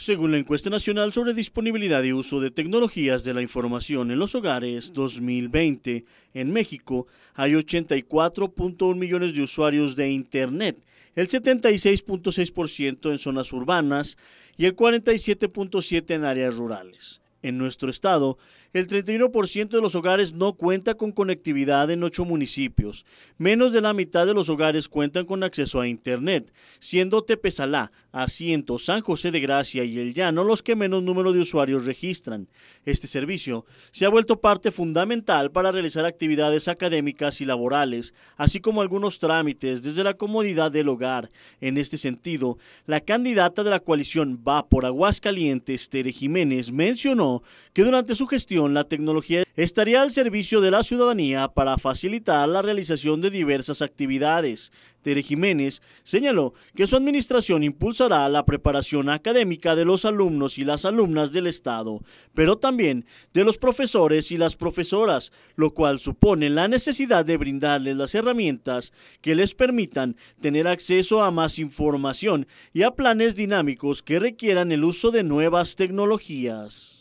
Según la encuesta nacional sobre disponibilidad y uso de tecnologías de la información en los hogares 2020, en México hay 84.1 millones de usuarios de Internet, el 76.6% en zonas urbanas y el 47.7% en áreas rurales. En nuestro estado, el 31% de los hogares no cuenta con conectividad en ocho municipios. Menos de la mitad de los hogares cuentan con acceso a Internet, siendo Tepesalá, Asiento, San José de Gracia y El Llano los que menos número de usuarios registran. Este servicio se ha vuelto parte fundamental para realizar actividades académicas y laborales, así como algunos trámites desde la comodidad del hogar. En este sentido, la candidata de la coalición Va por Aguascalientes, Tere Jiménez, mencionó que durante su gestión la tecnología estaría al servicio de la ciudadanía para facilitar la realización de diversas actividades. Tere Jiménez señaló que su administración impulsará la preparación académica de los alumnos y las alumnas del Estado, pero también de los profesores y las profesoras, lo cual supone la necesidad de brindarles las herramientas que les permitan tener acceso a más información y a planes dinámicos que requieran el uso de nuevas tecnologías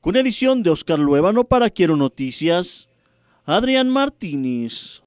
con edición de Oscar Luevano para Quiero Noticias, Adrián Martínez.